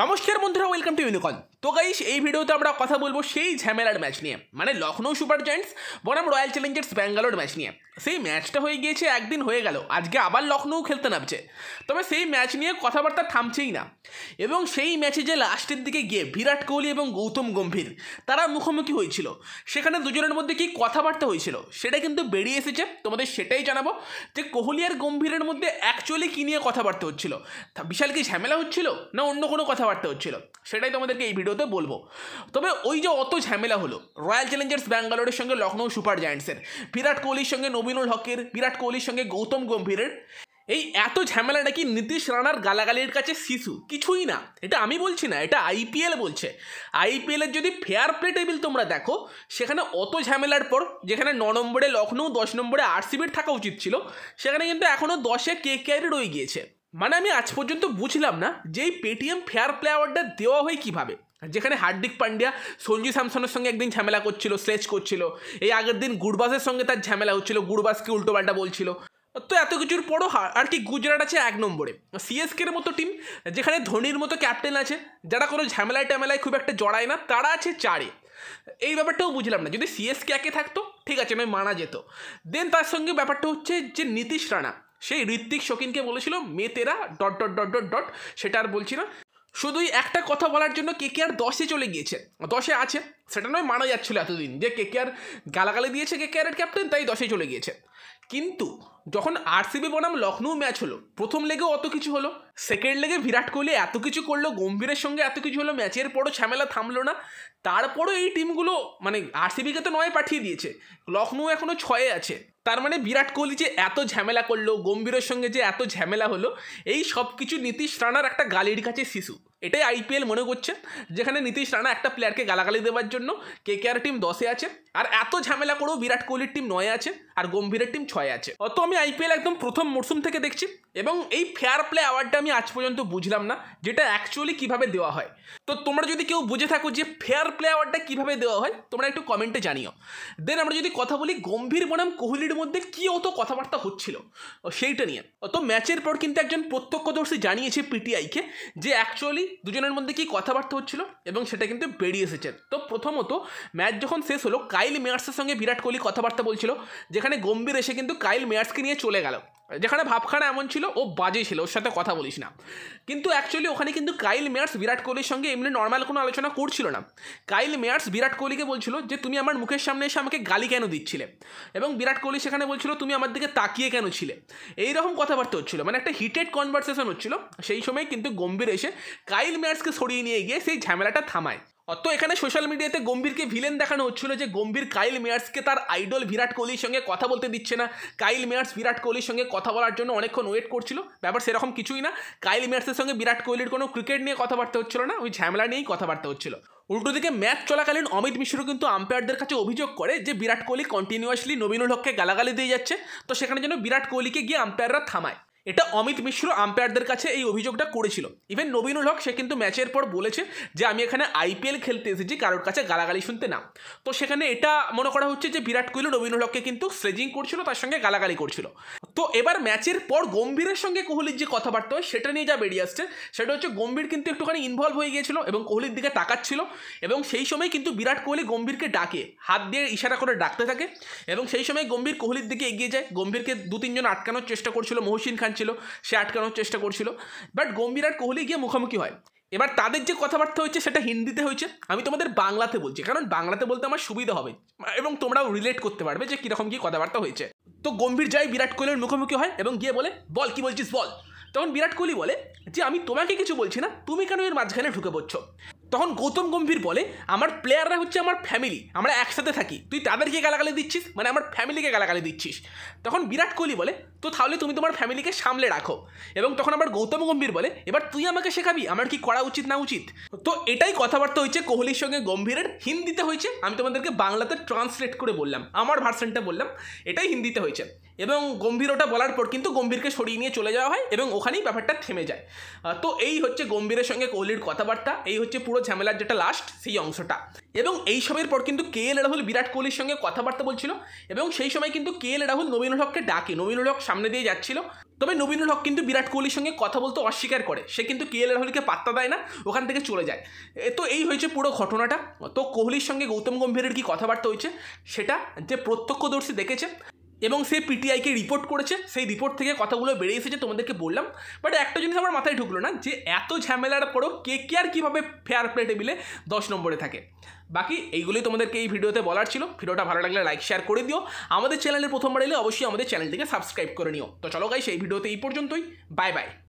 নমস্কার বন্ধুরা welcome to ইউনিকন তো গাইস এই ভিডিওতে আমরা কথা বলবো সেই ঝামেলার ম্যাচ নিয়ে মানে লখনৌ সুপার জায়েন্টস বনাম রয়্যাল চ্যালেঞ্জার্স ব্যাঙ্গালোর ম্যাচ নিয়ে সেই ম্যাচটা হয়ে গিয়েছে একদিন হয়ে গেল আজকে আবার লখনৌ খেলতে নামছে তবে সেই ম্যাচ নিয়ে কথাবার্তা থামছেই না এবং সেই ম্যাচে যে লাস্টের দিকে গিয়ে বিরাট কোহলি এবং গৌতম গম্ভীর তারা মুখোমুখি হয়েছিল সেখানে দুজনের মধ্যে কি কথাবার্তা হয়েছিল সেটা কিন্তু বেরিয়ে এসেছে তোমাদের সেটাই জানাবো যে কোহলি আর গম্ভীরের মধ্যে অ্যাকচুয়ালি কী নিয়ে কথাবার্তা হচ্ছিল বিশাল কি ঝামেলা হচ্ছিল না অন্য কোনো কথাবার্তা হচ্ছিল সেটাই তোমাদেরকে এই ভিডিওতে বলবো তবে ওই যে অত ঝামেলা হলো রয়্যাল চ্যালেঞ্জার্স ব্যাঙ্গালোরের সঙ্গে লখনৌ সুপার জায়ান্টসের বিরাট কোহলির সঙ্গে নবীনুল হকের বিরাট কোহলির সঙ্গে গৌতম গম্ভীরের এই এত ঝামেলা নাকি নীতিশ রানার গালাগালির কাছে শিশু কিছুই না এটা আমি বলছি না এটা আইপিএল বলছে আইপিএলের যদি ফেয়ার প্লে টেবিল তোমরা দেখো সেখানে অত ঝামেলার পর যেখানে ন নম্বরে লখনৌ দশ নম্বরে আরসিবির থাকা উচিত ছিল সেখানে কিন্তু এখনও দশে কে কেআরই রয়ে গিয়েছে মানে আমি আজ পর্যন্ত বুঝলাম না যে এই পেটিএম ফেয়ার প্লে অ্যাওয়ার্ডটা দেওয়া হয় কীভাবে যেখানে হার্দিক পান্ডিয়া সঞ্জু স্যামসনের সঙ্গে একদিন ঝামেলা করছিল স্লেজ করছিল এই আগের দিন গুড়বাসের সঙ্গে তার ঝামেলা হচ্ছিল গুরবাসকে উল্টোপাল্টা বলছিল তো এত কিছুর পরও আর কি গুজরাট আছে এক নম্বরে সিএসকের মতো টিম যেখানে ধোনির মতো ক্যাপ্টেন আছে যারা কোনো ঝামেলায় ট্যামেলায় খুব একটা জড়ায় না তারা আছে চারে এই ব্যাপারটাও বুঝলাম না যদি সিএসকে একে থাকতো ঠিক আছে আমি মানা যেত দেন তার সঙ্গে ব্যাপারটা হচ্ছে যে নীতিশ রানা সেই ঋত্বিক শকিনকে বলেছিল মেতেরা dot dot dot dot dot সেটা আর বলছি না শুধুই একটা কথা বলার জন্য কে কে আর দশে চলে গিয়েছে দশে আছে সেটা নয় মানা যাচ্ছিল এতদিন যে কে কে আর গালাগালি দিয়েছে কে কে আর ক্যাপ্টেন তাই দশে চলে গিয়েছে কিন্তু যখন আরসিবি বনাম লখনৌ ম্যাচ হলো প্রথম লেগেও অত কিছু হলো সেকেন্ড লেগে বিরাট কোহলি এত কিছু করলো গম্ভীরের সঙ্গে এত কিছু হলো ম্যাচের পরও ঝামেলা থামলো না তারপরও এই টিমগুলো মানে আরসিবিকে তো নয় পাঠিয়ে দিয়েছে লখনৌ এখনও ছয়ে আছে তার মানে বিরাট কোহলি যে এত ঝামেলা করলো গম্ভীরের সঙ্গে যে এত ঝামেলা হলো এই সব কিছু নীতিশ রানার একটা গালির কাছে শিশু এটাই আইপিএল মনে করছে যেখানে নীতিশ রানা একটা প্লেয়ারকে গালাগালি দেওয়ার জন্য কে কে আর টিম দশে আছে আর এত ঝামেলা করেও বিরাট কোহলির টিম নয় আছে আর গম্ভীরের টিম ছয় আছে অত আমি আইপিএল একদম প্রথম মরশুম থেকে দেখছি এবং এই ফেয়ার প্লে অ্যাওয়ার্ডটা আমি আজ পর্যন্ত বুঝলাম না যেটা অ্যাকচুয়ালি কিভাবে দেওয়া হয় তো তোমরা যদি কেউ বুঝে থাকো যে ফেয়ার প্লে অ্যাওয়ার্ডটা কিভাবে দেওয়া হয় তোমরা একটু কমেন্টে জানিও দেন আমরা যদি কথা বলি গম্ভীর বনাম কোহলির দুজনের মধ্যে কি অত কথাবার্তা হচ্ছিল সেইটা নিয়ে তো ম্যাচের পর কিন্তু একজন প্রত্যক্ষদর্শী জানিয়েছে পিটিআইকে যে অ্যাকচুয়ালি দুজনের মধ্যে কি কথাবার্তা হচ্ছিল এবং সেটা কিন্তু বেরিয়ে এসেছে তো প্রথমত ম্যাচ যখন শেষ হলো কাইল মেয়ার্সের সঙ্গে বিরাট কোহলি কথাবার্তা বলছিল যেখানে গম্ভীর এসে কিন্তু কাইল মেয়ার্সকে নিয়ে চলে গেল যেখানে ভাবখানা এমন ছিল ও বাজে ছিল ওর সাথে কথা বলিস না কিন্তু অ্যাকচুয়ালি ওখানে কিন্তু কাইল মেয়ার্স বিরাট কোহলির সঙ্গে এমনি নর্মাল কোনো আলোচনা করছিল না কাইল মেয়ার্স বিরাট কোহলিকে বলছিল যে তুমি আমার মুখের সামনে এসে আমাকে গালি কেন দিচ্ছিলে এবং বিরাট কোহলি সেখানে বলছিল তুমি আমার দিকে তাকিয়ে কেন ছিলে এইরকম কথাবার্তা হচ্ছিল মানে একটা হিটেড কনভারসেশন হচ্ছিল সেই সময় কিন্তু গম্ভীর এসে কাইল মেয়ার্সকে সরিয়ে নিয়ে গিয়ে সেই ঝামেলাটা থামায় তো এখানে সোশ্যাল মিডিয়াতে গম্ভীরকে ভিলেন দেখানো হচ্ছিল যে গম্ভীর কাইল মেয়ার্সকে তার আইডল বিরাট কোহলির সঙ্গে কথা বলতে দিচ্ছে না কাইল মেয়ার্স বিরাট কোহলির সঙ্গে কথা বলার জন্য অনেকক্ষণ ওয়েট করছিল ব্যাপার সেরকম কিছুই না কাইল মেয়ার্সের সঙ্গে বিরাট কোহলির কোনো ক্রিকেট নিয়ে কথাবার্তা হচ্ছিল না ওই ঝামেলা নিয়েই কথাবার্তা হচ্ছিল উল্টো দিকে ম্যাচ চলাকালীন অমিত মিশ্র কিন্তু আম্পায়ারদের কাছে অভিযোগ করে যে বিরাট কোহলি কন্টিনিউয়াসলি নবীনুল হককে গালাগালি দিয়ে যাচ্ছে তো সেখানে যেন বিরাট কোহলিকে গিয়ে আম্পায়াররা থামায় এটা অমিত মিশ্র আম্পায়ারদের কাছে এই অভিযোগটা করেছিল ইভেন নবীনুল হক সে কিন্তু ম্যাচের পর বলেছে যে আমি এখানে আইপিএল খেলতে এসেছি কারোর কাছে গালাগালি শুনতে না তো সেখানে এটা মনে করা হচ্ছে যে বিরাট কোহলি নবীনুল হককে কিন্তু স্লেজিং করছিল তার সঙ্গে গালাগালি করছিল তো এবার ম্যাচের পর গম্ভীরের সঙ্গে কোহলির যে কথাবার্তা হয় সেটা নিয়ে যা বেরিয়ে আসছে সেটা হচ্ছে গম্ভীর কিন্তু একটুখানি ইনভলভ হয়ে গিয়েছিল এবং কোহলির দিকে তাকাচ্ছিল এবং সেই সময় কিন্তু বিরাট কোহলি গম্ভীরকে ডাকে হাত দিয়ে ইশারা করে ডাকতে থাকে এবং সেই সময় গম্ভীর কোহলির দিকে এগিয়ে যায় গম্ভীরকে দু তিনজন আটকানোর চেষ্টা করছিল মহসিন খান ছিল সে আটকানোর চেষ্টা করছিল বাট গম্ভীর আর কোহলি গিয়ে মুখোমুখি হয় এবার তাদের যে কথাবার্তা হয়েছে সেটা হিন্দিতে হয়েছে আমি তোমাদের বাংলাতে বলছি কারণ বাংলাতে বলতে আমার সুবিধা হবে এবং তোমরাও রিলেট করতে পারবে যে কীরকম কী কথাবার্তা হয়েছে তো গম্ভীর যায় বিরাট কোহলির মুখোমুখি হয় এবং গিয়ে বলে বল কি বলছিস বল তখন বিরাট কোহলি বলে যে আমি তোমাকে কিছু বলছি না তুমি কেন এর মাঝখানে ঢুকে পড়ছো তখন গৌতম গম্ভীর বলে আমার প্লেয়াররা হচ্ছে আমার ফ্যামিলি আমরা একসাথে থাকি তুই তাদেরকে গালাগালি দিচ্ছিস মানে আমার ফ্যামিলিকে গালাগালি দিচ্ছিস তখন বিরাট কোহলি বলে তো তাহলে তুমি তোমার ফ্যামিলিকে সামলে রাখো এবং তখন আবার গৌতম গম্ভীর বলে এবার তুই আমাকে শেখাবি আমার কি করা উচিত না উচিত তো এটাই কথাবার্তা হয়েছে কোহলির সঙ্গে গম্ভীরের হিন্দিতে হয়েছে আমি তোমাদেরকে বাংলাতে ট্রান্সলেট করে বললাম আমার ভার্সনটা বললাম এটাই হিন্দিতে হয়েছে এবং গম্ভীর ওটা বলার পর কিন্তু গম্ভীরকে সরিয়ে নিয়ে চলে যাওয়া হয় এবং ওখানেই ব্যাপারটা থেমে যায় তো এই হচ্ছে গম্ভীরের সঙ্গে কোহলির কথাবার্তা এই হচ্ছে পুরো পুরো ঝামেলার যেটা লাস্ট সেই অংশটা এবং এই সময়ের পর কিন্তু কে এল রাহুল বিরাট কোহলির সঙ্গে কথাবার্তা বলছিল এবং সেই সময় কিন্তু কে এল রাহুল নবীনুল হককে ডাকে নবীনুল হক সামনে দিয়ে যাচ্ছিল তবে নবীনুল হক কিন্তু বিরাট কোহলির সঙ্গে কথা বলতে অস্বীকার করে সে কিন্তু কে এল রাহুলকে পাত্তা দেয় না ওখান থেকে চলে যায় তো এই হয়েছে পুরো ঘটনাটা তো কোহলির সঙ্গে গৌতম গম্ভীরের কি কথাবার্তা হয়েছে সেটা যে প্রত্যক্ষদর্শী দেখেছে এবং সে পিটিআইকে রিপোর্ট করেছে সেই রিপোর্ট থেকে কথাগুলো বেড়ে এসেছে তোমাদেরকে বললাম বাট একটা জিনিস আমার মাথায় ঢুকলো না যে এত ঝামেলার পরও কে কে আর কীভাবে ফেয়ার প্লে টেবিলে দশ নম্বরে থাকে বাকি এইগুলোই তোমাদেরকে এই ভিডিওতে বলার ছিল ভিডিওটা ভালো লাগলে লাইক শেয়ার করে দিও আমাদের চ্যানেলে প্রথমবার এলে অবশ্যই আমাদের চ্যানেলটিকে সাবস্ক্রাইব করে নিও তো চলো গাই সেই ভিডিওতে এই পর্যন্তই বাই বাই